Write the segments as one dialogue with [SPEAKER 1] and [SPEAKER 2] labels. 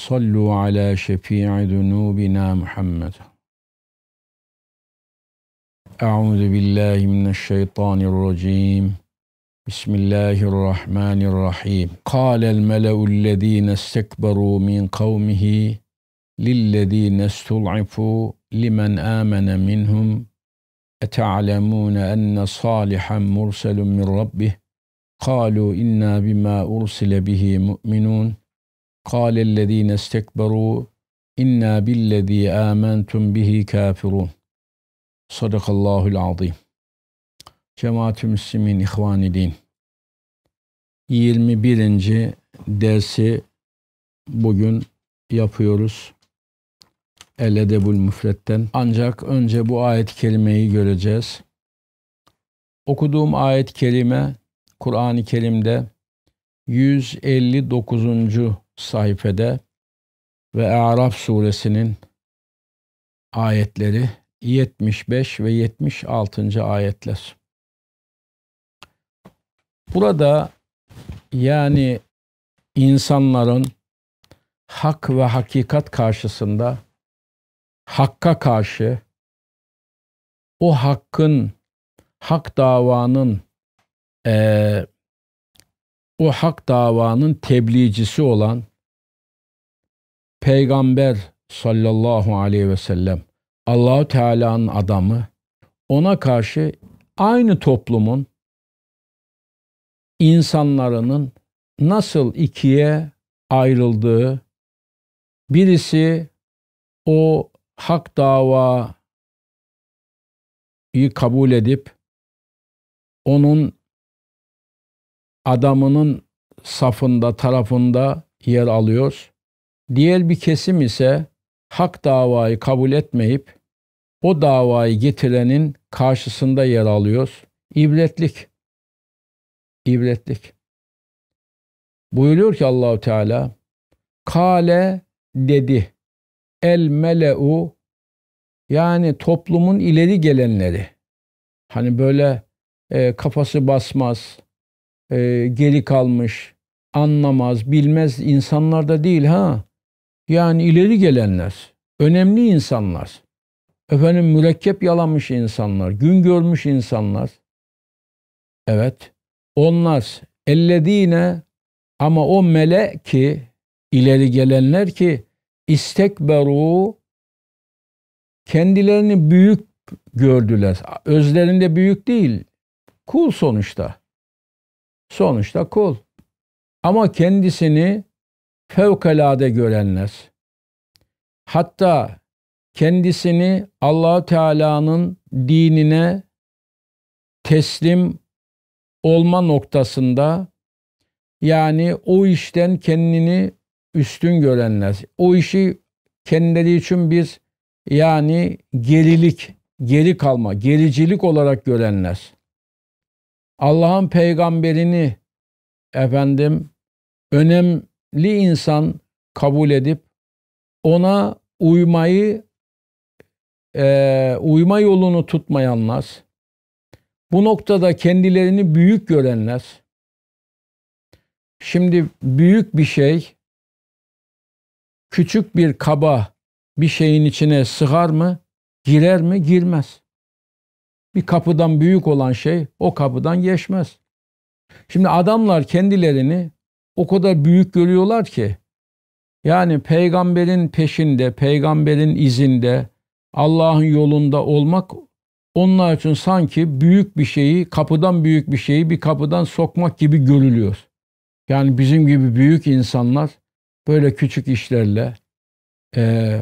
[SPEAKER 1] على شفيع ذنوبنا محمد. Sallu ala şefii zunubina Muhammed. Euzu billahi mineşşeytanirracim. Bismillahirrahmanirrahim. Kâlel mele'ullezîne istekberû min kavmihi lillezîne stul'ifû limen âmene minhum اَتَعْلَمُونَ اَنَّ صَالِحًا مُرْسَلٌ مِنْ رَبِّهِ قَالُوا اِنَّا بِمَا اُرْسِلَ بِهِ مُؤْمِنُونَ قال الذين استكبروا إنا بالذي آمنتم به كافرون صدق الله العظيم Cemaat-ü Müslümin İhvan-ı Din 21. dersi bugün yapıyoruz. El Edebul Müfret'ten. Ancak önce bu ayet-i kerimeyi göreceğiz. Okuduğum ayet-i kerime Kur'an-ı Kerim'de 159 sayfede ve Araf suresinin ayetleri 75 ve 76. ayetler. Burada yani insanların hak ve hakikat karşısında hakka karşı o hakkın hak davanın e, o hak davanın tebliğcisi olan Peygamber sallallahu aleyhi ve sellem Allahu Teala'nın adamı ona karşı aynı toplumun insanlarının nasıl ikiye ayrıldığı birisi o hak davayı kabul edip onun adamının safında, tarafında yer alıyor. Diğer bir kesim ise hak davayı kabul etmeyip o davayı getirenin karşısında yer alıyor. İbretlik. İbretlik. Buyuruyor ki Allahu Teala Kale dedi el meleu yani toplumun ileri gelenleri. Hani böyle e, kafası basmaz, e, geri kalmış, anlamaz, bilmez insanlar da değil ha. Yani ileri gelenler, önemli insanlar, efendim mürekkep yalamış insanlar, gün görmüş insanlar. Evet, onlar ellediğine ama o mele ki ileri gelenler ki istekberu kendilerini büyük gördüler. Özlerinde büyük değil. Kul sonuçta sonuçta kul. Ama kendisini fevkalade görenler, hatta kendisini allah Teala'nın dinine teslim olma noktasında yani o işten kendini üstün görenler. O işi kendileri için bir yani gerilik, geri kalma, gericilik olarak görenler. Allah'ın peygamberini efendim önemli insan kabul edip ona uymayı e, uyma yolunu tutmayanlar bu noktada kendilerini büyük görenler şimdi büyük bir şey küçük bir kaba bir şeyin içine sığar mı? Girer mi? Girmez. Bir kapıdan büyük olan şey o kapıdan geçmez. Şimdi adamlar kendilerini o kadar büyük görüyorlar ki yani peygamberin peşinde, peygamberin izinde, Allah'ın yolunda olmak onlar için sanki büyük bir şeyi, kapıdan büyük bir şeyi bir kapıdan sokmak gibi görülüyor. Yani bizim gibi büyük insanlar böyle küçük işlerle e,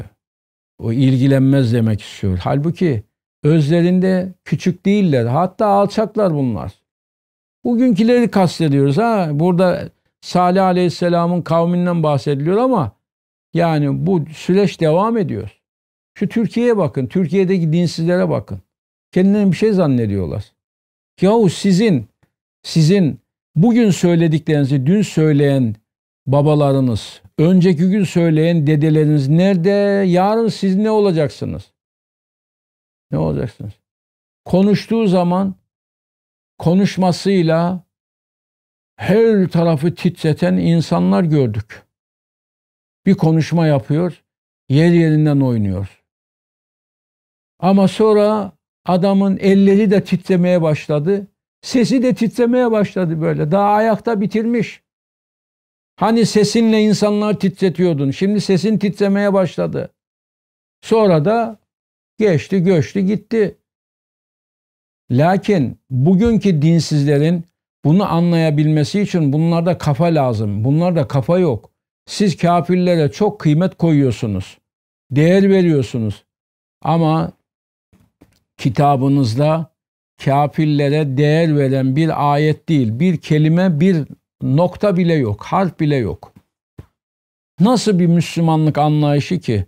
[SPEAKER 1] o ilgilenmez demek istiyor. Halbuki Özlerinde küçük değiller. Hatta alçaklar bunlar. Bugünküleri kastediyoruz ha. Burada Salih Aleyhisselam'ın kavminden bahsediliyor ama yani bu süreç devam ediyor. Şu Türkiye'ye bakın. Türkiye'deki dinsizlere bakın. Kendilerini bir şey zannediyorlar. Yahu sizin sizin bugün söylediklerinizi dün söyleyen babalarınız, önceki gün söyleyen dedeleriniz nerede? Yarın siz ne olacaksınız? Ne olacaksınız? Konuştuğu zaman konuşmasıyla her tarafı titreten insanlar gördük. Bir konuşma yapıyor, yer yerinden oynuyor. Ama sonra adamın elleri de titremeye başladı. Sesi de titremeye başladı böyle. Daha ayakta bitirmiş. Hani sesinle insanlar titretiyordun. Şimdi sesin titremeye başladı. Sonra da Geçti, göçtü, gitti. Lakin bugünkü dinsizlerin bunu anlayabilmesi için bunlarda kafa lazım. Bunlarda kafa yok. Siz kafirlere çok kıymet koyuyorsunuz. Değer veriyorsunuz. Ama kitabınızda kafirlere değer veren bir ayet değil, bir kelime, bir nokta bile yok, harf bile yok. Nasıl bir Müslümanlık anlayışı ki?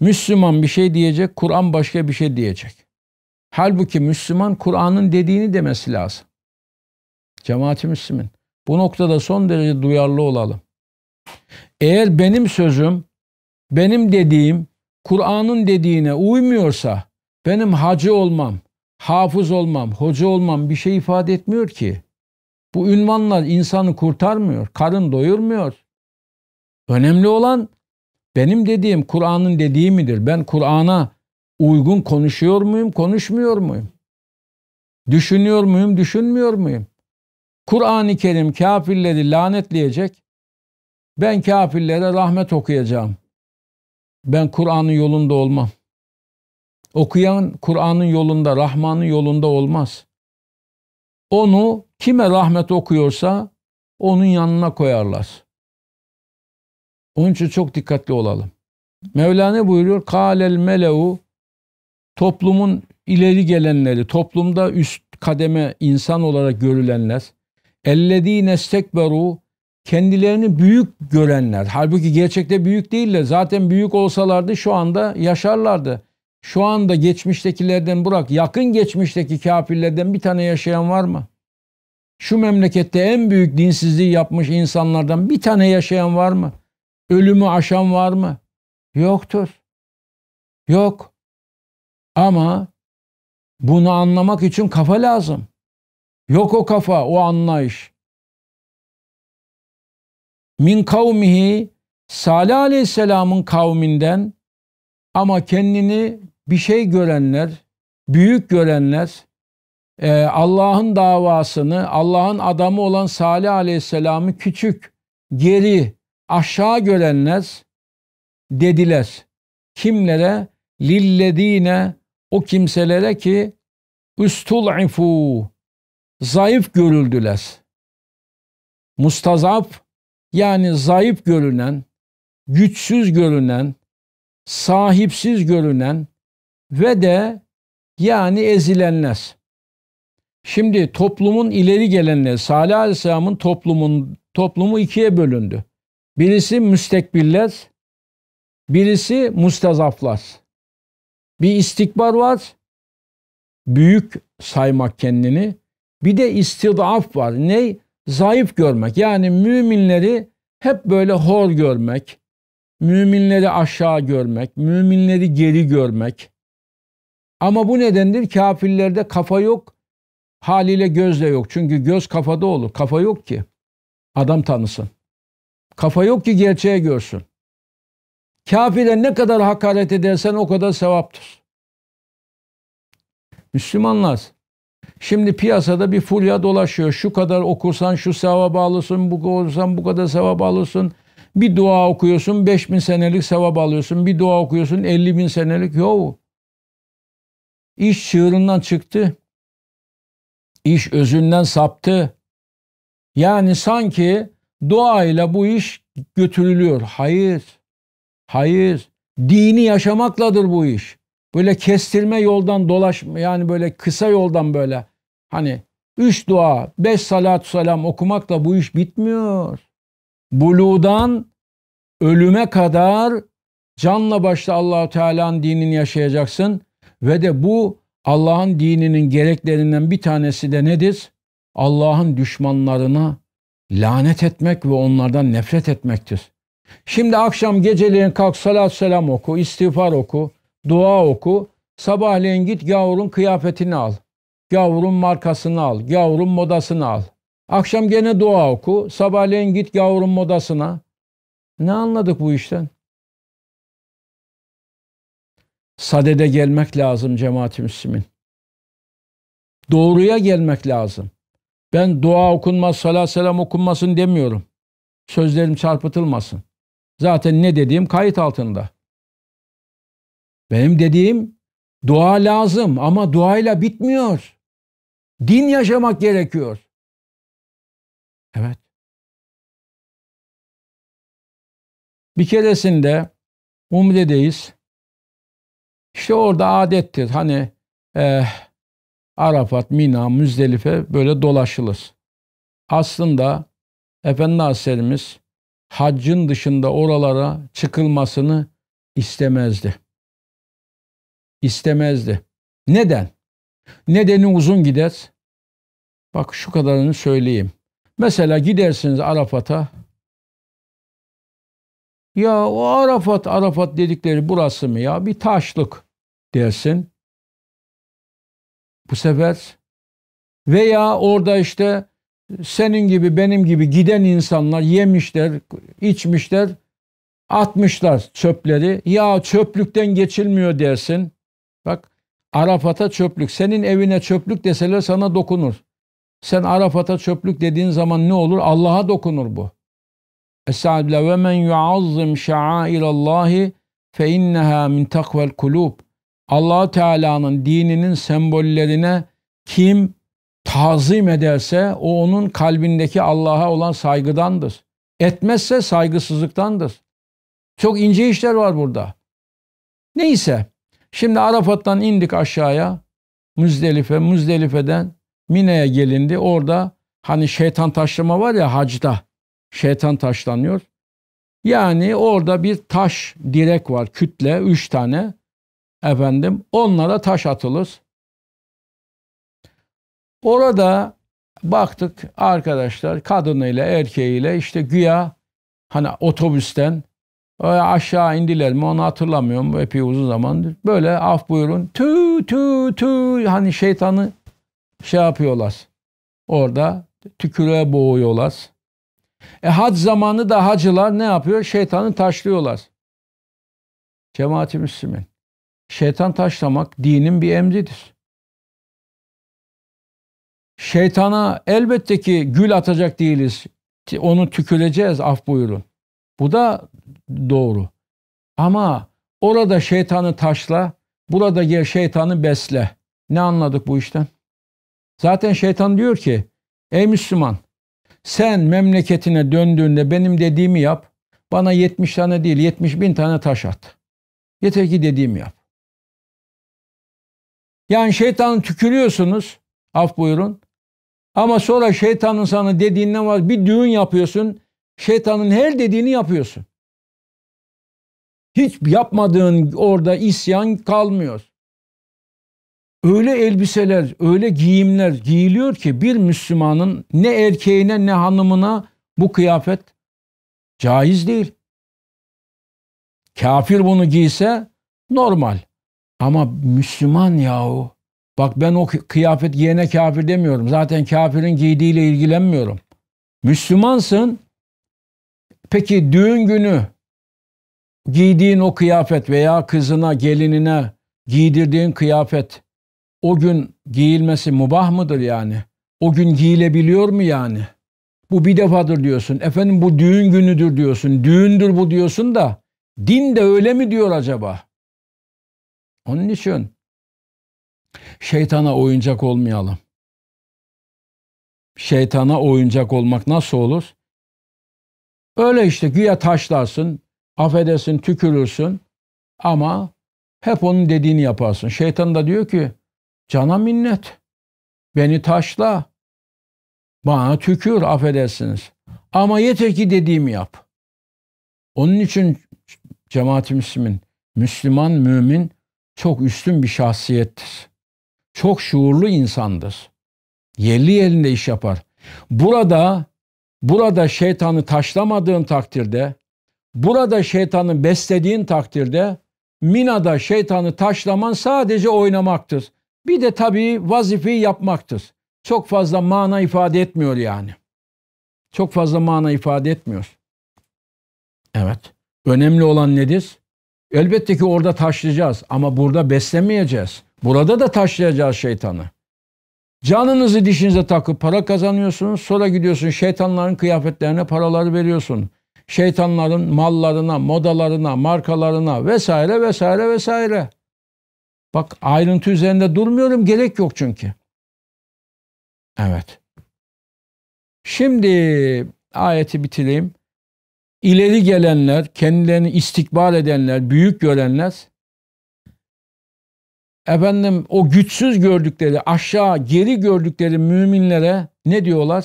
[SPEAKER 1] Müslüman bir şey diyecek, Kur'an başka bir şey diyecek. Halbuki Müslüman Kur'an'ın dediğini demesi lazım. Cemaati Müslümin. Bu noktada son derece duyarlı olalım. Eğer benim sözüm, benim dediğim Kur'an'ın dediğine uymuyorsa benim hacı olmam, hafız olmam, hoca olmam bir şey ifade etmiyor ki. Bu ünvanlar insanı kurtarmıyor, karın doyurmuyor. Önemli olan benim dediğim Kur'an'ın dediği midir? Ben Kur'an'a uygun konuşuyor muyum, konuşmuyor muyum? Düşünüyor muyum, düşünmüyor muyum? Kur'an-ı Kerim kafirleri lanetleyecek. Ben kafirlere rahmet okuyacağım. Ben Kur'an'ın yolunda olmam. Okuyan Kur'an'ın yolunda, Rahman'ın yolunda olmaz. Onu kime rahmet okuyorsa onun yanına koyarlar. Onun için çok dikkatli olalım. Mevlana buyuruyor Kâlel melevu toplumun ileri gelenleri, toplumda üst kademe insan olarak görülenler, ellezîne stekberu kendilerini büyük görenler. Halbuki gerçekte büyük değiller. Zaten büyük olsalardı şu anda yaşarlardı. Şu anda geçmiştekilerden bırak, yakın geçmişteki kafirlerden bir tane yaşayan var mı? Şu memlekette en büyük dinsizliği yapmış insanlardan bir tane yaşayan var mı? Ölümü aşan var mı? Yoktur. Yok. Ama bunu anlamak için kafa lazım. Yok o kafa, o anlayış. Min kavmihi Salih Aleyhisselam'ın kavminden ama kendini bir şey görenler, büyük görenler, e, Allah'ın davasını, Allah'ın adamı olan Salih Aleyhisselam'ı küçük, geri, aşağı görenler dediler. Kimlere? Lillezine o kimselere ki üstul'ifu zayıf görüldüler. Mustazap yani zayıf görünen, güçsüz görünen, sahipsiz görünen ve de yani ezilenler. Şimdi toplumun ileri gelenler, Salih Aleyhisselam'ın toplumun, toplumu ikiye bölündü. Birisi müstekbirler, birisi mustazaflar. Bir istikbar var, büyük saymak kendini. Bir de istidaf var. Ney? Zayıf görmek. Yani müminleri hep böyle hor görmek, müminleri aşağı görmek, müminleri geri görmek. Ama bu nedendir? Kafirlerde kafa yok, haliyle göz de yok. Çünkü göz kafada olur. Kafa yok ki adam tanısın. Kafa yok ki gerçeği görsün. Kafire ne kadar hakaret edersen o kadar sevaptır. Müslümanlar şimdi piyasada bir fulya dolaşıyor. Şu kadar okursan şu sevap alırsın, bu okursan bu kadar sevap alırsın. Bir dua okuyorsun 5000 senelik sevap alıyorsun. Bir dua okuyorsun 50 bin senelik. Yok. İş çığırından çıktı. İş özünden saptı. Yani sanki Duayla bu iş götürülüyor. Hayır. Hayır. Dini yaşamakladır bu iş. Böyle kestirme yoldan dolaşma yani böyle kısa yoldan böyle hani üç dua, beş salatü selam okumakla bu iş bitmiyor. Buludan ölüme kadar canla başla Allahu Teala'nın dinini yaşayacaksın ve de bu Allah'ın dininin gereklerinden bir tanesi de nedir? Allah'ın düşmanlarına lanet etmek ve onlardan nefret etmektir. Şimdi akşam gecelerin kalk salat selam oku, istiğfar oku, dua oku. Sabahleyin git gavurun kıyafetini al. Gavurun markasını al, gavurun modasını al. Akşam gene dua oku, sabahleyin git gavurun modasına. Ne anladık bu işten? Sadede gelmek lazım cemaat-i Müslümin. Doğruya gelmek lazım. Ben dua okunmaz, salat selam okunmasın demiyorum. Sözlerim çarpıtılmasın. Zaten ne dediğim kayıt altında. Benim dediğim dua lazım ama duayla bitmiyor. Din yaşamak gerekiyor. Evet. Bir keresinde Umre'deyiz. İşte orada adettir. Hani eh, Arafat, Mina, Müzdelife böyle dolaşılır. Aslında Efendi Hazretlerimiz haccın dışında oralara çıkılmasını istemezdi. İstemezdi. Neden? Nedeni uzun gider. Bak şu kadarını söyleyeyim. Mesela gidersiniz Arafat'a. Ya o Arafat, Arafat dedikleri burası mı ya? Bir taşlık dersin bu sefer. Veya orada işte senin gibi benim gibi giden insanlar yemişler, içmişler, atmışlar çöpleri. Ya çöplükten geçilmiyor dersin. Bak Arafat'a çöplük. Senin evine çöplük deseler sana dokunur. Sen Arafat'a çöplük dediğin zaman ne olur? Allah'a dokunur bu. Estağfirullah ve men yuazzim şa'airallahi fe inneha min takvel kulub allah Teala'nın dininin sembollerine kim tazim ederse o onun kalbindeki Allah'a olan saygıdandır. Etmezse saygısızlıktandır. Çok ince işler var burada. Neyse şimdi Arafat'tan indik aşağıya Müzdelife, Müzdelife'den Mine'ye gelindi. Orada hani şeytan taşlama var ya hacda şeytan taşlanıyor. Yani orada bir taş direk var kütle üç tane efendim onlara taş atılır. Orada baktık arkadaşlar kadınıyla erkeğiyle işte güya hani otobüsten aşağı indiler mi onu hatırlamıyorum epey uzun zamandır. Böyle af buyurun tü tü tü hani şeytanı şey yapıyorlar. Orada tükürüğe boğuyorlar. E hac zamanı da hacılar ne yapıyor? Şeytanı taşlıyorlar. Cemaati Müslümin. Şeytan taşlamak dinin bir emridir. Şeytana elbette ki gül atacak değiliz. Onu tüküleceğiz af buyurun. Bu da doğru. Ama orada şeytanı taşla, burada gel şeytanı besle. Ne anladık bu işten? Zaten şeytan diyor ki, ey Müslüman sen memleketine döndüğünde benim dediğimi yap. Bana 70 tane değil 70 bin tane taş at. Yeter ki dediğimi yap. Yani şeytanı tükürüyorsunuz. Af buyurun. Ama sonra şeytanın sana dediğinden var. Bir düğün yapıyorsun. Şeytanın her dediğini yapıyorsun. Hiç yapmadığın orada isyan kalmıyor. Öyle elbiseler, öyle giyimler giyiliyor ki bir Müslümanın ne erkeğine ne hanımına bu kıyafet caiz değil. Kafir bunu giyse normal. Ama Müslüman yahu. Bak ben o kıyafet giyene kafir demiyorum. Zaten kafirin giydiğiyle ilgilenmiyorum. Müslümansın. Peki düğün günü giydiğin o kıyafet veya kızına, gelinine giydirdiğin kıyafet o gün giyilmesi mubah mıdır yani? O gün giyilebiliyor mu yani? Bu bir defadır diyorsun. Efendim bu düğün günüdür diyorsun. Düğündür bu diyorsun da din de öyle mi diyor acaba? Onun için şeytana oyuncak olmayalım. Şeytana oyuncak olmak nasıl olur? Öyle işte güya taşlarsın, affedersin, tükürürsün ama hep onun dediğini yaparsın. Şeytan da diyor ki cana minnet beni taşla bana tükür affedersiniz ama yeter ki dediğimi yap. Onun için cemaat Müslümin, Müslüman, mümin çok üstün bir şahsiyettir. Çok şuurlu insandır. Yerli yerinde iş yapar. Burada burada şeytanı taşlamadığın takdirde, burada şeytanı beslediğin takdirde Mina'da şeytanı taşlaman sadece oynamaktır. Bir de tabii vazifeyi yapmaktır. Çok fazla mana ifade etmiyor yani. Çok fazla mana ifade etmiyor. Evet. Önemli olan nedir? Elbette ki orada taşlayacağız ama burada beslemeyeceğiz. Burada da taşlayacağız şeytanı. Canınızı dişinize takıp para kazanıyorsunuz. Sonra gidiyorsun şeytanların kıyafetlerine paraları veriyorsun. Şeytanların mallarına, modalarına, markalarına vesaire vesaire vesaire. Bak ayrıntı üzerinde durmuyorum. Gerek yok çünkü. Evet. Şimdi ayeti bitireyim ileri gelenler, kendilerini istikbal edenler, büyük görenler efendim o güçsüz gördükleri, aşağı geri gördükleri müminlere ne diyorlar?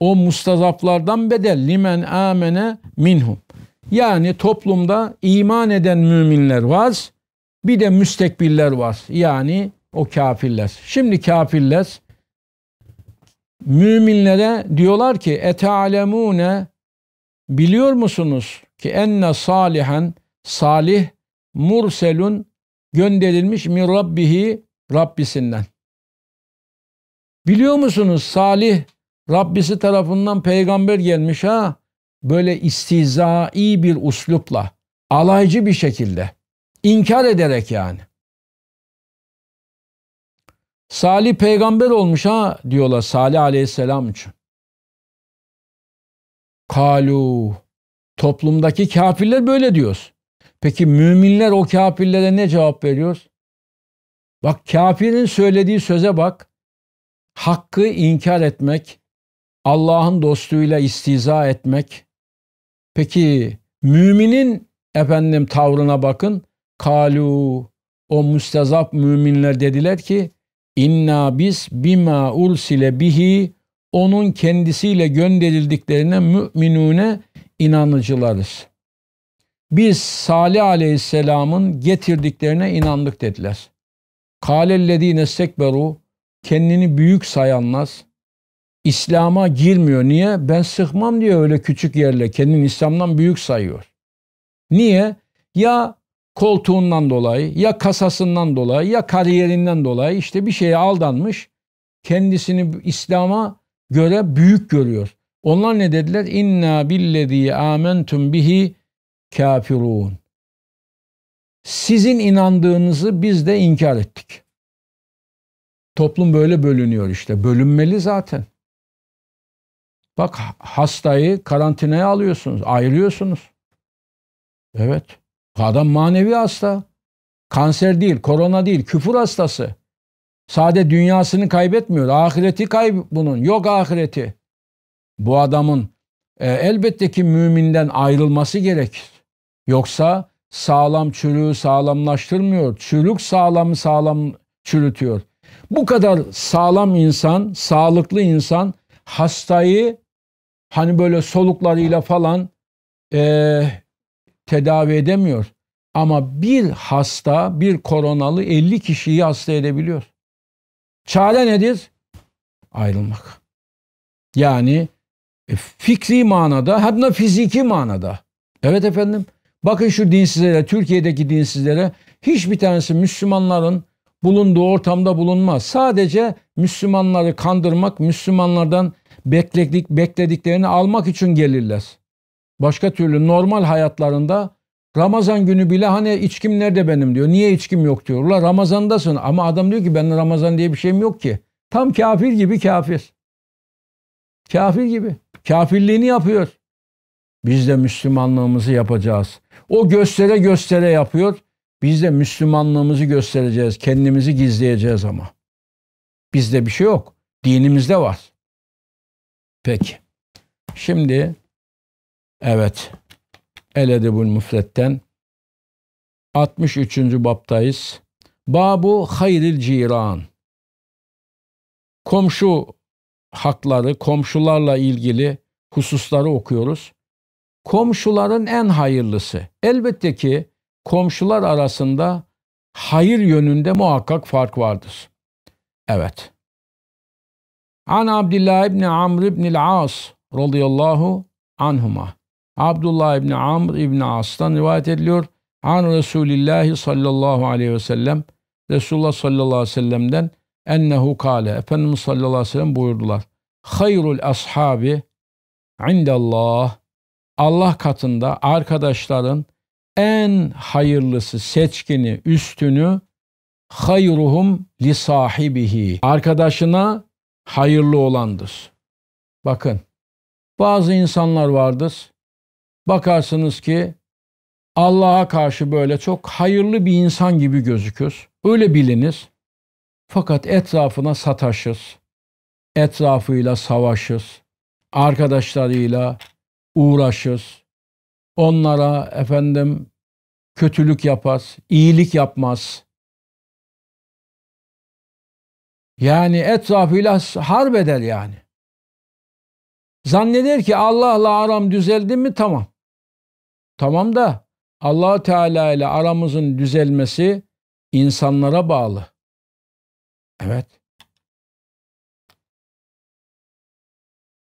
[SPEAKER 1] O mustazaplardan bedel limen amene minhum. Yani toplumda iman eden müminler var. Bir de müstekbirler var. Yani o kafirler. Şimdi kafirler müminlere diyorlar ki etealemune Biliyor musunuz ki enne salihen salih murselun gönderilmiş min rabbihi Rabbisinden. Biliyor musunuz salih Rabbisi tarafından peygamber gelmiş ha böyle istizai bir uslupla alaycı bir şekilde inkar ederek yani. Salih peygamber olmuş ha diyorlar Salih aleyhisselam için. Kalu. Toplumdaki kafirler böyle diyoruz. Peki müminler o kafirlere ne cevap veriyoruz? Bak kafirin söylediği söze bak. Hakkı inkar etmek, Allah'ın dostluğuyla istiza etmek. Peki müminin efendim tavrına bakın. Kalu o müstezap müminler dediler ki inna biz bima ursile bihi onun kendisiyle gönderildiklerine müminune inanıcılarız. Biz Salih Aleyhisselam'ın getirdiklerine inandık dediler. Kâlellezîne stekberu kendini büyük sayanlar İslam'a girmiyor. Niye? Ben sıkmam diye öyle küçük yerle. Kendini İslam'dan büyük sayıyor. Niye? Ya koltuğundan dolayı, ya kasasından dolayı, ya kariyerinden dolayı işte bir şeye aldanmış. Kendisini İslam'a göre büyük görüyor. Onlar ne dediler? İnna billezî âmentum bihi kafirun. Sizin inandığınızı biz de inkar ettik. Toplum böyle bölünüyor işte. Bölünmeli zaten. Bak hastayı karantinaya alıyorsunuz, ayırıyorsunuz. Evet. Adam manevi hasta. Kanser değil, korona değil, küfür hastası. Sade dünyasını kaybetmiyor. Ahireti kayb bunun. Yok ahireti. Bu adamın e, elbette ki müminden ayrılması gerekir. Yoksa sağlam çürüğü sağlamlaştırmıyor. Çürük sağlamı sağlam çürütüyor. Bu kadar sağlam insan, sağlıklı insan hastayı hani böyle soluklarıyla falan e, tedavi edemiyor. Ama bir hasta, bir koronalı 50 kişiyi hasta edebiliyor. Çare nedir? Ayrılmak. Yani e, fikri manada hem de fiziki manada. Evet efendim. Bakın şu dinsizlere, Türkiye'deki dinsizlere hiçbir tanesi Müslümanların bulunduğu ortamda bulunmaz. Sadece Müslümanları kandırmak, Müslümanlardan bekledik, beklediklerini almak için gelirler. Başka türlü normal hayatlarında Ramazan günü bile hani içkim nerede benim diyor. Niye içkim yok diyor. Ulan Ramazan'dasın ama adam diyor ki ben Ramazan diye bir şeyim yok ki. Tam kafir gibi kafir. Kafir gibi. Kafirliğini yapıyor. Biz de Müslümanlığımızı yapacağız. O göstere göstere yapıyor. Biz de Müslümanlığımızı göstereceğiz. Kendimizi gizleyeceğiz ama. Bizde bir şey yok. Dinimizde var. Peki. Şimdi evet. El Edebul Müfret'ten 63. baptayız. Babu hayril ciran. Komşu hakları, komşularla ilgili hususları okuyoruz. Komşuların en hayırlısı. Elbette ki komşular arasında hayır yönünde muhakkak fark vardır. Evet. An Abdullah ibn Amr ibn al-As radıyallahu anhuma. Abdullah İbni Amr İbni As'tan rivayet ediliyor. An Resulillahi sallallahu aleyhi ve sellem Resulullah sallallahu aleyhi ve sellem'den ennehu kale Efendimiz sallallahu aleyhi ve sellem buyurdular. Hayrul ashabi indallah Allah katında arkadaşların en hayırlısı, seçkini, üstünü hayruhum li sahibihi. Arkadaşına hayırlı olandır. Bakın bazı insanlar vardır. Bakarsınız ki Allah'a karşı böyle çok hayırlı bir insan gibi gözükür. Öyle biliniz. Fakat etrafına sataşır. Etrafıyla savaşır. Arkadaşlarıyla uğraşır. Onlara efendim kötülük yapar, iyilik yapmaz. Yani etrafıyla harp eder yani. Zanneder ki Allah'la aram düzeldi mi tamam. Tamam da allah Teala ile aramızın düzelmesi insanlara bağlı. Evet.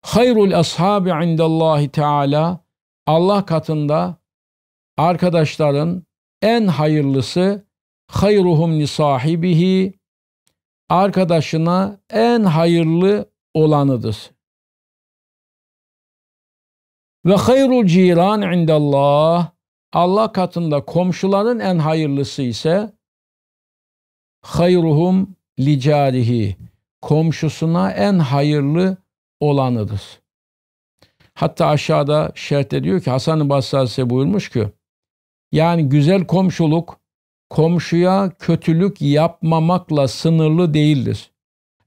[SPEAKER 1] Hayrul ashabi indallahi teala Allah katında arkadaşların en hayırlısı hayruhum li sahibihi arkadaşına en hayırlı olanıdır. Ve hayrul ciran indallah Allah katında komşuların en hayırlısı ise hayruhum licarihi komşusuna en hayırlı olanıdır. Hatta aşağıda şerhte diyor ki Hasan-ı Basra'sı buyurmuş ki yani güzel komşuluk komşuya kötülük yapmamakla sınırlı değildir.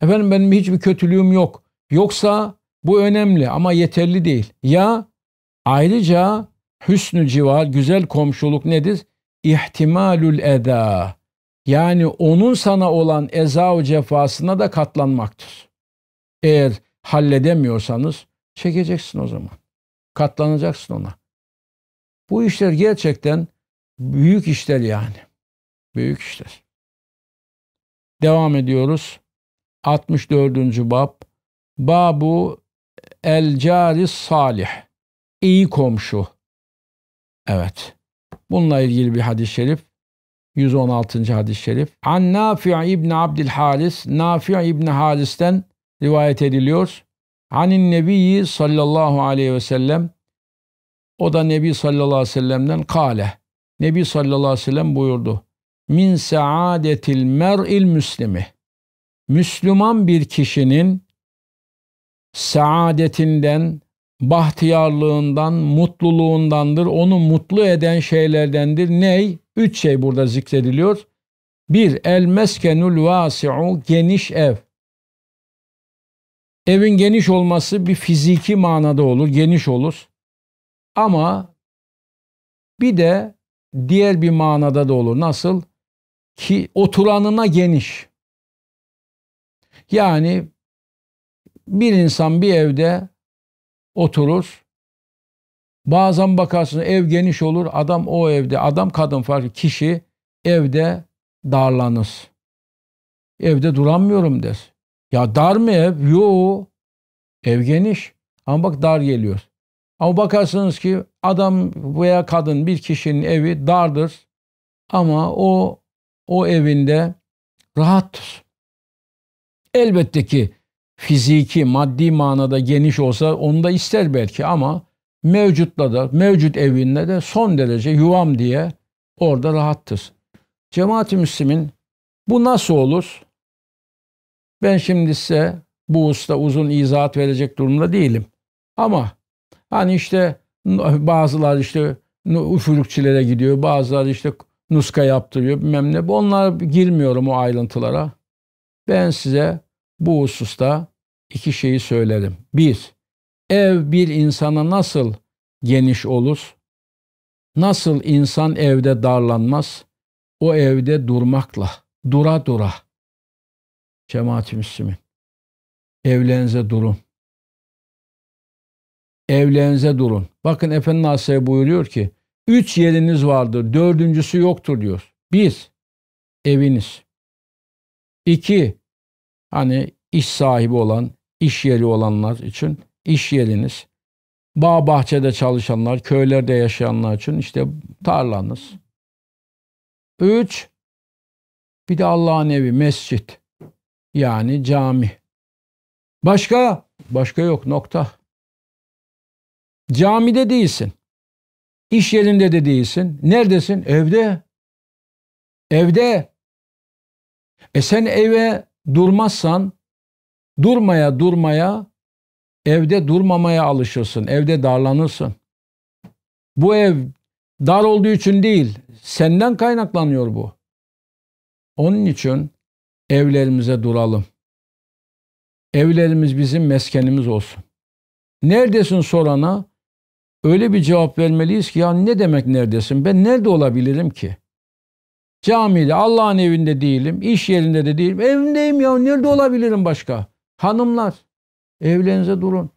[SPEAKER 1] Efendim benim hiçbir kötülüğüm yok. Yoksa bu önemli ama yeterli değil. Ya Ayrıca hüsnü civar, güzel komşuluk nedir? İhtimalül eda. Yani onun sana olan eza o cefasına da katlanmaktır. Eğer halledemiyorsanız çekeceksin o zaman. Katlanacaksın ona. Bu işler gerçekten büyük işler yani. Büyük işler. Devam ediyoruz. 64. bab. Babu el cari salih iyi komşu. Evet. Bununla ilgili bir hadis-i şerif. 116. hadis-i şerif. An Nafi' ibn Abdil Halis, Nafi' ibn Halis'ten rivayet ediliyor. Anin Nebi sallallahu aleyhi ve sellem o da Nebi sallallahu aleyhi ve sellem'den kale. Nebi sallallahu aleyhi ve sellem buyurdu. Min saadetil mer'il müslimi. Müslüman bir kişinin saadetinden, bahtiyarlığından, mutluluğundandır. Onu mutlu eden şeylerdendir. Ney? Üç şey burada zikrediliyor. Bir, el meskenul vasi'u, geniş ev. Evin geniş olması bir fiziki manada olur, geniş olur. Ama bir de diğer bir manada da olur. Nasıl? Ki oturanına geniş. Yani bir insan bir evde oturur. Bazen bakarsın ev geniş olur. Adam o evde, adam kadın farkı kişi evde darlanır. Evde duramıyorum der. Ya dar mı ev? Yo. Ev geniş. Ama bak dar geliyor. Ama bakarsınız ki adam veya kadın bir kişinin evi dardır. Ama o o evinde rahattır. Elbette ki fiziki, maddi manada geniş olsa onu da ister belki ama mevcutla da, mevcut evinde de son derece yuvam diye orada rahattır. Cemaat-i Müslim'in bu nasıl olur? Ben şimdi size bu usta uzun izahat verecek durumda değilim. Ama hani işte bazılar işte üfürükçülere gidiyor, bazılar işte nuska yaptırıyor bilmem ne. Onlar girmiyorum o ayrıntılara. Ben size bu hususta iki şeyi söylerim. Bir, ev bir insana nasıl geniş olur? Nasıl insan evde darlanmaz? O evde durmakla, dura dura. Cemaat-i Müslümin, evlerinize durun. Evlerinize durun. Bakın Efendimiz Aleyhisselam buyuruyor ki, üç yeriniz vardır, dördüncüsü yoktur diyor. Bir, eviniz. İki, hani iş sahibi olan, iş yeri olanlar için iş yeriniz, bağ bahçede çalışanlar, köylerde yaşayanlar için işte tarlanız. Üç, bir de Allah'ın evi, mescit. Yani cami. Başka? Başka yok nokta. Camide değilsin. İş yerinde de değilsin. Neredesin? Evde. Evde. E sen eve durmazsan Durmaya durmaya evde durmamaya alışırsın. Evde darlanırsın. Bu ev dar olduğu için değil, senden kaynaklanıyor bu. Onun için evlerimize duralım. Evlerimiz bizim meskenimiz olsun. Neredesin sorana öyle bir cevap vermeliyiz ki ya ne demek neredesin? Ben nerede olabilirim ki? Camide, Allah'ın evinde değilim, iş yerinde de değilim. Evimdeyim ya nerede olabilirim başka? Hanımlar evlerinize durun.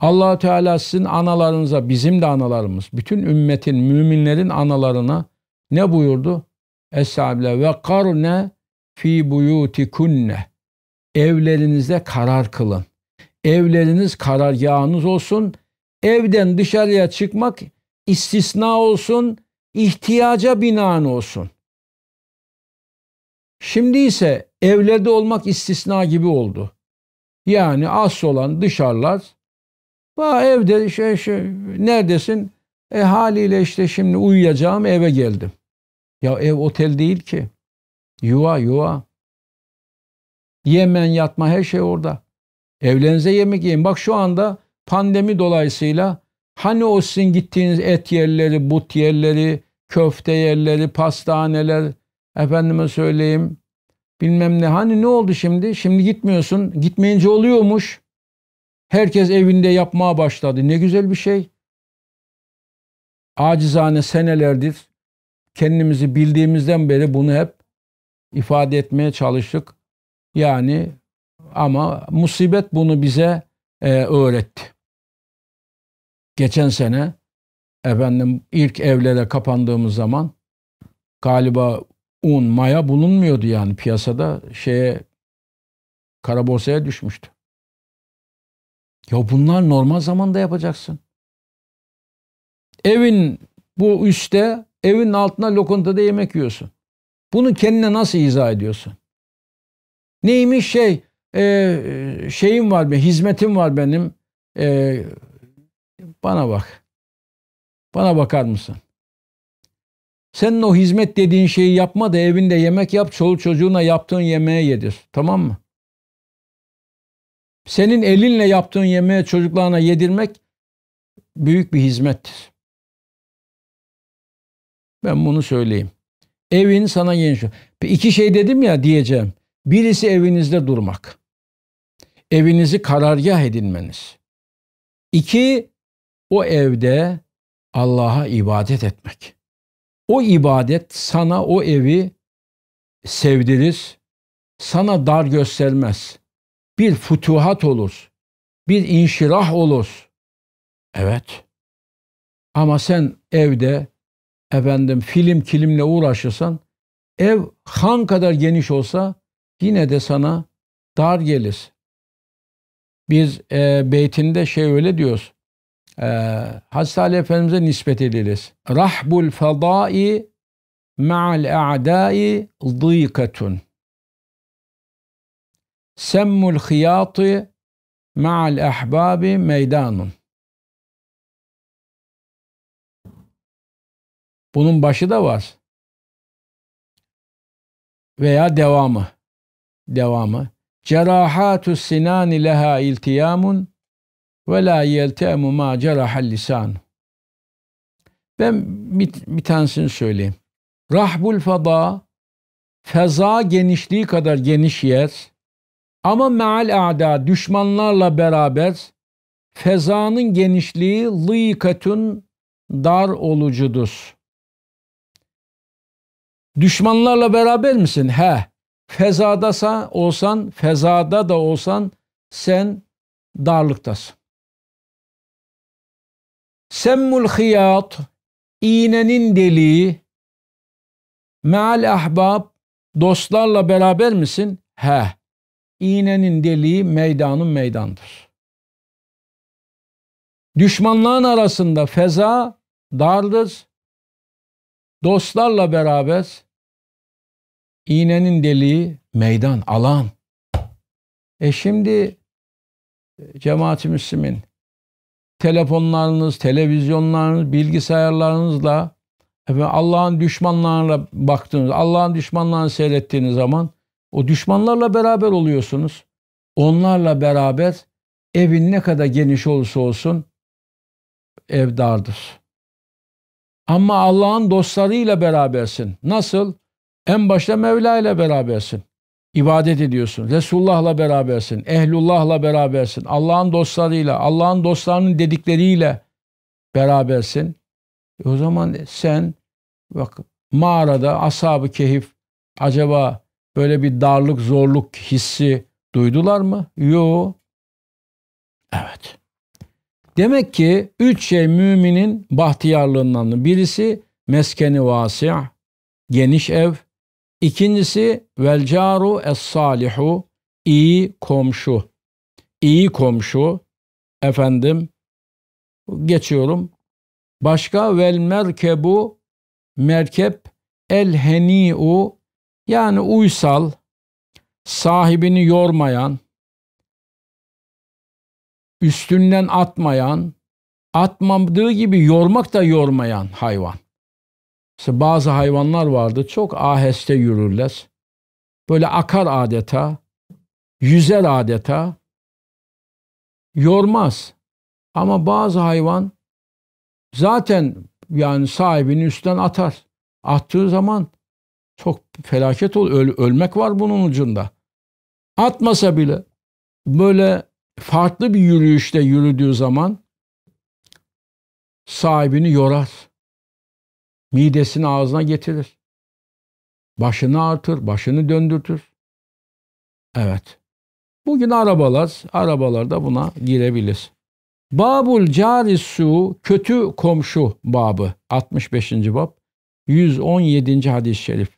[SPEAKER 1] allah Teala sizin analarınıza, bizim de analarımız, bütün ümmetin, müminlerin analarına ne buyurdu? Eshabile ve karne fi buyutikunne. Evlerinizde karar kılın. Evleriniz karar yağınız olsun. Evden dışarıya çıkmak istisna olsun, ihtiyaca binaen olsun. Şimdi ise evlerde olmak istisna gibi oldu. Yani asıl olan dışarılar. Ba evde şey, şey neredesin? E haliyle işte şimdi uyuyacağım eve geldim. Ya ev otel değil ki. Yuva yuva. Yemen yatma her şey orada. Evlerinize yemek yiyin. Bak şu anda pandemi dolayısıyla hani o sizin gittiğiniz et yerleri, but yerleri, köfte yerleri, pastaneler, efendime söyleyeyim Bilmem ne. Hani ne oldu şimdi? Şimdi gitmiyorsun. Gitmeyince oluyormuş. Herkes evinde yapmaya başladı. Ne güzel bir şey. Acizane senelerdir kendimizi bildiğimizden beri bunu hep ifade etmeye çalıştık. Yani ama musibet bunu bize e, öğretti. Geçen sene efendim ilk evlere kapandığımız zaman galiba un, maya bulunmuyordu yani piyasada şeye kara borsaya düşmüştü. Ya bunlar normal zamanda yapacaksın. Evin bu üstte, evin altına lokantada yemek yiyorsun. Bunu kendine nasıl izah ediyorsun? Neymiş şey? Ee, şeyim var benim, hizmetim var benim. Ee, bana bak. Bana bakar mısın? Senin o hizmet dediğin şeyi yapma da evinde yemek yap, çoluk çocuğuna yaptığın yemeği yedir. Tamam mı? Senin elinle yaptığın yemeği çocuklarına yedirmek büyük bir hizmettir. Ben bunu söyleyeyim. Evin sana yeni İki şey dedim ya diyeceğim. Birisi evinizde durmak. Evinizi karargah edinmeniz. İki, o evde Allah'a ibadet etmek. O ibadet sana o evi sevdirir, sana dar göstermez. Bir futuhat olur, bir inşirah olur. Evet. Ama sen evde efendim film kilimle uğraşırsan ev han kadar geniş olsa yine de sana dar gelir. Biz e, beytinde şey öyle diyoruz e, ee, Hz. Salih Efendimiz'e nispet ediliriz. Rahbul fadai ma'al a'dai dıykatun. Semmul hiyati ma'al ahbabi meydanun. Bunun başı da var. Veya devamı. Devamı. Cerahatü sinani leha iltiyamun ve la yeltemu ma cerahal lisan. Ben bir, bir tanesini söyleyeyim. Rahbul fada feza genişliği kadar geniş yer ama meal ada düşmanlarla beraber fezanın genişliği lıykatun dar olucudur. Düşmanlarla beraber misin? He. Fezadasa olsan, fezada da olsan sen darlıktasın. Semmul hiyat, iğnenin deliği, meal ahbab, dostlarla beraber misin? He. İğnenin deliği meydanın meydandır. Düşmanların arasında feza dardır. Dostlarla beraber iğnenin deliği meydan, alan. E şimdi cemaat-i Müslümin telefonlarınız, televizyonlarınız, bilgisayarlarınızla Allah'ın düşmanlarına baktığınız, Allah'ın düşmanlarını seyrettiğiniz zaman o düşmanlarla beraber oluyorsunuz. Onlarla beraber evin ne kadar geniş olursa olsun ev dardır. Ama Allah'ın dostlarıyla berabersin. Nasıl? En başta Mevla ile berabersin ibadet ediyorsun. Resulullah'la berabersin. Ehlullah'la berabersin. Allah'ın dostlarıyla, Allah'ın dostlarının dedikleriyle berabersin. E o zaman sen bak mağarada ashab-ı kehif acaba böyle bir darlık, zorluk hissi duydular mı? Yo. Evet. Demek ki üç şey müminin bahtiyarlığından birisi meskeni vasi, geniş ev, İkincisi vel caru es salihu iyi komşu. İyi komşu efendim geçiyorum. Başka vel merkebu merkep el heniu yani uysal sahibini yormayan üstünden atmayan atmadığı gibi yormak da yormayan hayvan. İşte bazı hayvanlar vardı çok aheste yürürler. Böyle akar adeta, yüzer adeta, yormaz. Ama bazı hayvan zaten yani sahibini üstten atar. Attığı zaman çok felaket ol öl ölmek var bunun ucunda. Atmasa bile böyle farklı bir yürüyüşte yürüdüğü zaman sahibini yorar midesini ağzına getirir. Başını artır, başını döndürtür. Evet. Bugün arabalar, arabalarda buna girebilir. Babul carisu kötü komşu babı 65. bab 117. hadis-i şerif.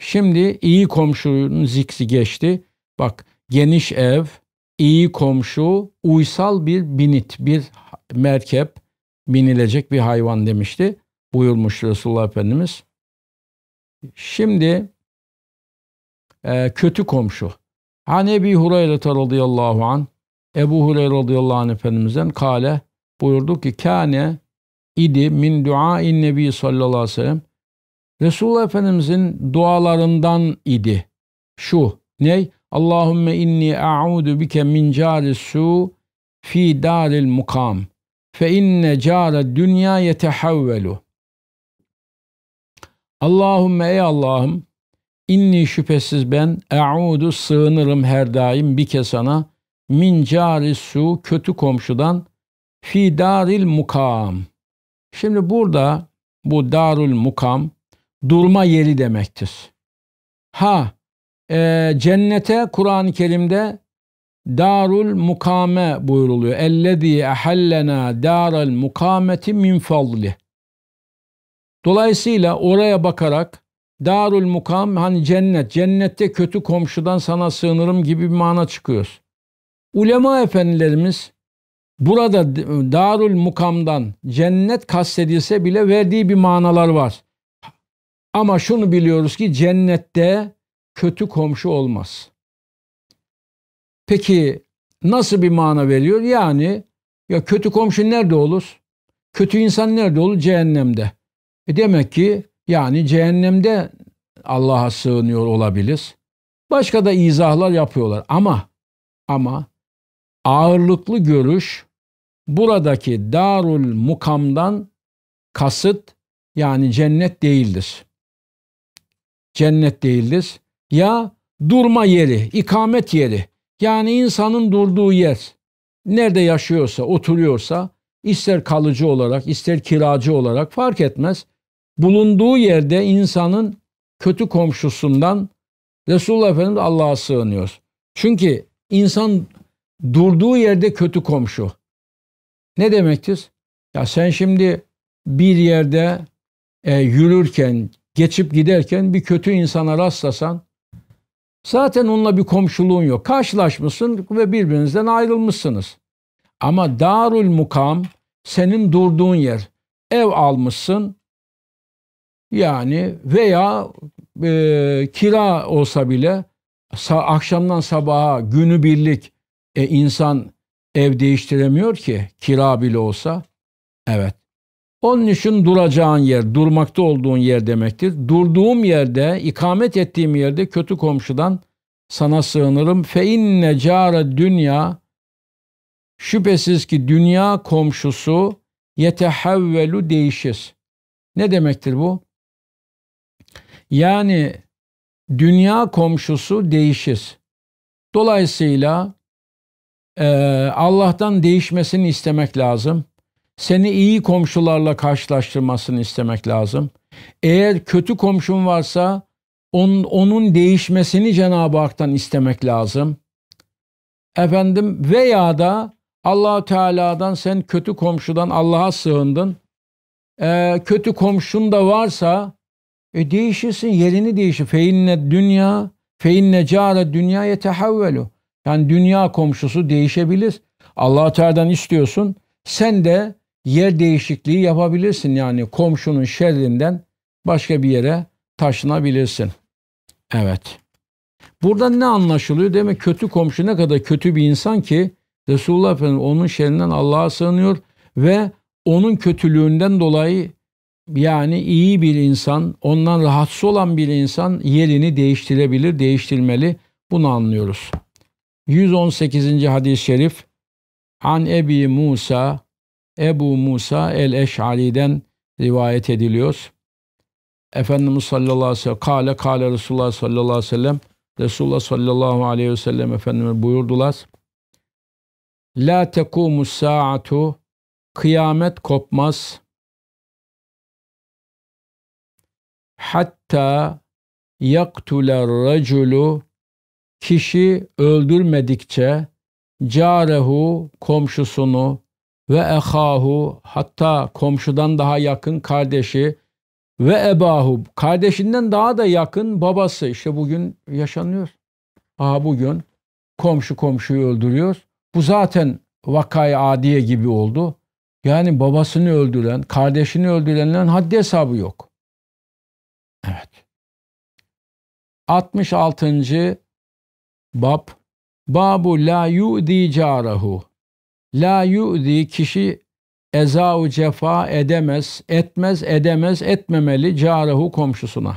[SPEAKER 1] Şimdi iyi komşunun ziksi geçti. Bak geniş ev, iyi komşu, uysal bir binit, bir merkep binilecek bir hayvan demişti buyurmuş Resulullah Efendimiz. Şimdi e, kötü komşu. Hani Ebi Hureyre radıyallahu an Ebu Hureyre radıyallahu anh Efendimiz'den kale buyurdu ki kâne idi min duain nebi sallallahu aleyhi ve sellem Resulullah Efendimiz'in dualarından idi. Şu ney? Allahümme inni a'udu bike min cari su fi daril mukam fe inne cara dünya yetehavvelu Allahümme ey Allah'ım inni şüphesiz ben e'udu sığınırım her daim bike sana min cari su kötü komşudan fi daril mukam. Şimdi burada bu darul mukam durma yeri demektir. Ha e, cennete Kur'an-ı Kerim'de darul mukame buyuruluyor. Ellezî ehallena daral mukameti min fadlih. Dolayısıyla oraya bakarak Darul Mukam hani cennet, cennette kötü komşudan sana sığınırım gibi bir mana çıkıyoruz. Ulema efendilerimiz burada Darul Mukam'dan cennet kastedilse bile verdiği bir manalar var. Ama şunu biliyoruz ki cennette kötü komşu olmaz. Peki nasıl bir mana veriyor? Yani ya kötü komşu nerede olur? Kötü insan nerede olur? Cehennemde. E demek ki yani cehennemde Allah'a sığınıyor olabiliriz. Başka da izahlar yapıyorlar ama ama ağırlıklı görüş buradaki darul mukamdan kasıt yani cennet değildir. Cennet değildir. Ya durma yeri, ikamet yeri. Yani insanın durduğu yer. Nerede yaşıyorsa, oturuyorsa ister kalıcı olarak, ister kiracı olarak fark etmez bulunduğu yerde insanın kötü komşusundan Resulullah Efendimiz Allah'a sığınıyor. Çünkü insan durduğu yerde kötü komşu. Ne demektir? Ya sen şimdi bir yerde e, yürürken, geçip giderken bir kötü insana rastlasan zaten onunla bir komşuluğun yok. Karşılaşmışsın ve birbirinizden ayrılmışsınız. Ama darul mukam senin durduğun yer. Ev almışsın, yani veya e, kira olsa bile akşamdan sabaha günü birlik e, insan ev değiştiremiyor ki kira bile olsa. Evet. Onun için duracağın yer, durmakta olduğun yer demektir. Durduğum yerde, ikamet ettiğim yerde kötü komşudan sana sığınırım. Fe inne cara dünya şüphesiz ki dünya komşusu yetehevvelu değişir. Ne demektir bu? Yani dünya komşusu değişir. Dolayısıyla e, Allah'tan değişmesini istemek lazım. Seni iyi komşularla karşılaştırmasını istemek lazım. Eğer kötü komşun varsa on, onun değişmesini Cenab-ı Hak'tan istemek lazım. Efendim veya da allah Teala'dan sen kötü komşudan Allah'a sığındın. E, kötü komşun da varsa e değişirsin yerini değişir. Feinne dünya feinne cara dünya yetehavvelu. Yani dünya komşusu değişebilir. Allah Teala'dan istiyorsun. Sen de yer değişikliği yapabilirsin. Yani komşunun şerrinden başka bir yere taşınabilirsin. Evet. Buradan ne anlaşılıyor? Demek kötü komşu ne kadar kötü bir insan ki Resulullah Efendimiz onun şerrinden Allah'a sığınıyor ve onun kötülüğünden dolayı yani iyi bir insan, ondan rahatsız olan bir insan yerini değiştirebilir, değiştirmeli. Bunu anlıyoruz. 118. hadis-i şerif An Ebi Musa Ebu Musa el-Eş'ari'den rivayet ediliyor. Efendimiz sallallahu aleyhi ve sellem kale kale Resulullah sallallahu aleyhi ve sellem Resulullah sallallahu aleyhi ve sellem Efendimiz buyurdular. La tekumus saatu kıyamet kopmaz.'' hatta yaktuler raculu kişi öldürmedikçe carehu komşusunu ve ehahu hatta komşudan daha yakın kardeşi ve ebahu kardeşinden daha da yakın babası işte bugün yaşanıyor. Aha bugün komşu komşuyu öldürüyor. Bu zaten vakay adiye gibi oldu. Yani babasını öldüren, kardeşini öldürenlerin haddi hesabı yok. 66. Bab Babu la yu'di carahu La yu'di kişi ezau cefa edemez, etmez, edemez, etmemeli carahu komşusuna.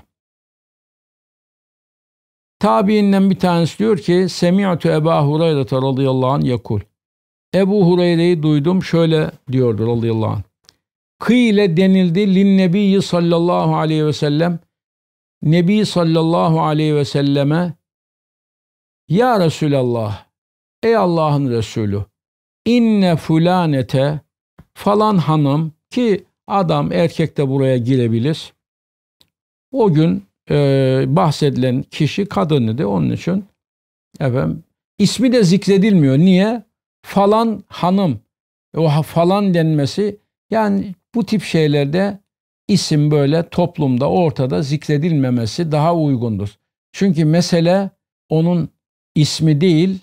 [SPEAKER 1] Tabiinden bir tanesi diyor ki Semi'tu Eba Hureyre radıyallahu anh yakul. Ebu Hureyre'yi duydum şöyle diyordu radıyallahu anh. Kıyle denildi linnebiyyi sallallahu aleyhi ve sellem Nebi sallallahu aleyhi ve selleme Ya Resulallah ey Allah'ın Resulü inne fulanete falan hanım ki adam erkek de buraya girebilir. O gün e, bahsedilen kişi kadın idi onun için efendim ismi de zikredilmiyor. Niye? Falan hanım o falan denmesi yani bu tip şeylerde isim böyle toplumda ortada zikredilmemesi daha uygundur. Çünkü mesele onun ismi değil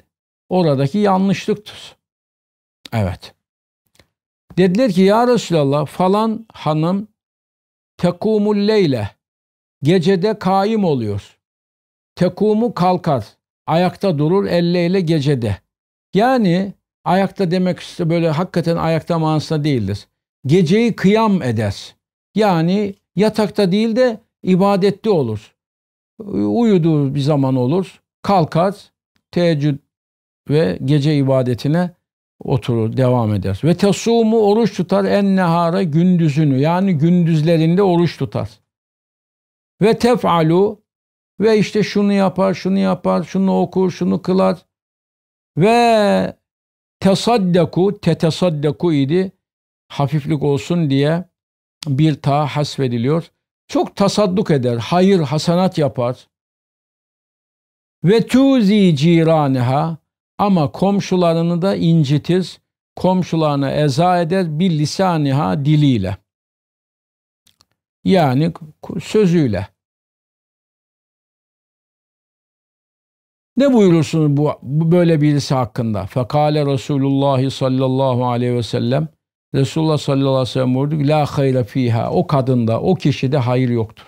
[SPEAKER 1] oradaki yanlışlıktır. Evet. Dediler ki ya Resulallah falan hanım tekumul leyle gecede kaim oluyor. Tekumu kalkar. Ayakta durur elleyle gecede. Yani ayakta demek işte böyle hakikaten ayakta manasında değildir. Geceyi kıyam eder. Yani yatakta değil de ibadette olur. Uyuduğu bir zaman olur. Kalkar, teheccüd ve gece ibadetine oturur, devam eder. Ve tesumu oruç tutar en nehara gündüzünü yani gündüzlerinde oruç tutar. Ve tefalu ve işte şunu yapar, şunu yapar, şunu okur, şunu kılar. Ve tesaddaku, tetesaddaku idi. Hafiflik olsun diye bir ta hasvediliyor. Çok tasadduk eder, hayır hasanat yapar. Ve tuzi ciranha ama komşularını da incitir, komşularına eza eder bir lisaniha diliyle. Yani sözüyle. Ne buyurursunuz bu, bu böyle birisi hakkında? Fekale Resulullah sallallahu aleyhi ve sellem Resulullah sallallahu aleyhi ve sellem buyurdu ki la hayra fiha o kadında o kişide hayır yoktur.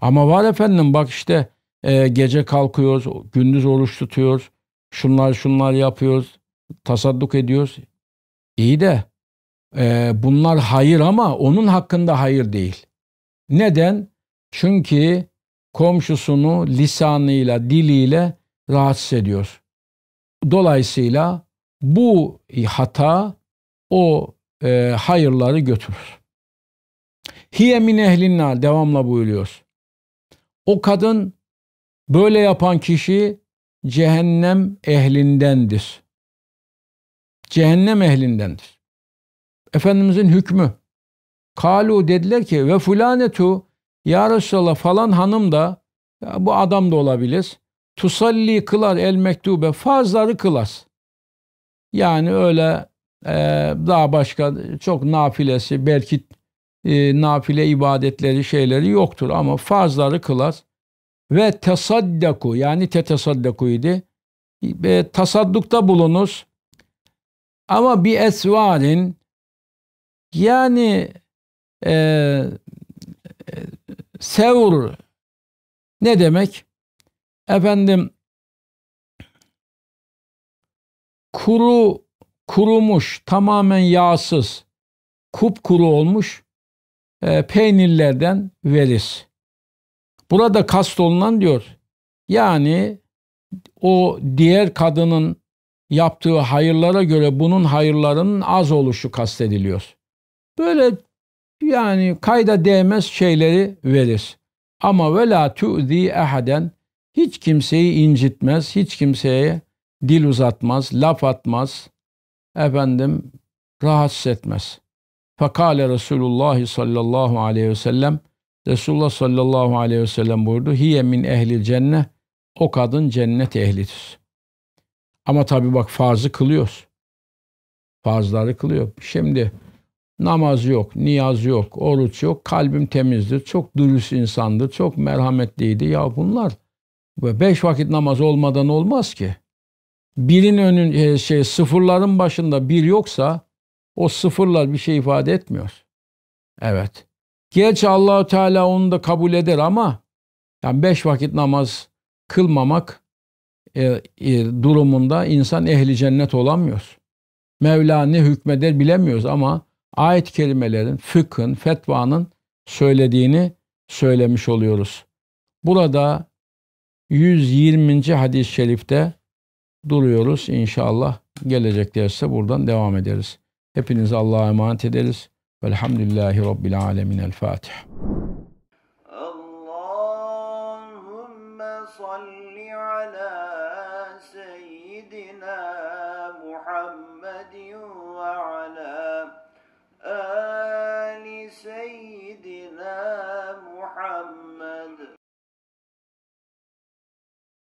[SPEAKER 1] Ama var efendim bak işte e, gece kalkıyoruz, gündüz oruç tutuyoruz, şunlar şunlar yapıyoruz, tasadduk ediyoruz. İyi de e, bunlar hayır ama onun hakkında hayır değil. Neden? Çünkü komşusunu lisanıyla, diliyle rahatsız ediyor. Dolayısıyla bu hata o e, hayırları götürür. Hiye min ehlinna devamla buyuruyoruz. O kadın böyle yapan kişi cehennem ehlindendir. Cehennem ehlindendir. Efendimizin hükmü. Kalu dediler ki ve fulanetu ya Resulallah falan hanım da ya bu adam da olabilir. Tusalli kılar el mektube farzları kılar. Yani öyle ee, daha başka çok nafilesi belki e, nafile ibadetleri şeyleri yoktur ama farzları kılar ve tesaddaku yani tetesaddaku idi e, tasaddukta bulunuz ama bir esvarin yani e, e sevur ne demek? Efendim kuru kurumuş, tamamen yağsız, kupkuru olmuş e, peynirlerden veriz. Burada kast olunan diyor. Yani o diğer kadının yaptığı hayırlara göre bunun hayırlarının az oluşu kastediliyor. Böyle yani kayda değmez şeyleri verir. Ama ve la tu'zi ehaden hiç kimseyi incitmez, hiç kimseye dil uzatmaz, laf atmaz, efendim rahatsız etmez. Fakale Resulullah sallallahu aleyhi ve sellem Resulullah sallallahu aleyhi ve sellem buyurdu. Hiye min ehli cennet. O kadın cennet ehlidir. Ama tabi bak farzı kılıyoruz. Farzları kılıyor. Şimdi namaz yok, niyaz yok, oruç yok, kalbim temizdir, çok dürüst insandır, çok merhametliydi. Ya bunlar beş vakit namaz olmadan olmaz ki birin önün e, şey sıfırların başında bir yoksa o sıfırlar bir şey ifade etmiyor. Evet. Geç Allahu Teala onu da kabul eder ama yani beş vakit namaz kılmamak e, e, durumunda insan ehli cennet olamıyor. Mevla ne hükmeder bilemiyoruz ama ayet kelimelerin kerimelerin, fıkhın, fetvanın söylediğini söylemiş oluyoruz. Burada 120. hadis-i şerifte duruyoruz. İnşallah gelecek derse buradan devam ederiz. Hepinizi Allah'a emanet ederiz. Velhamdülillahi Rabbil Alemin. El Fatiha.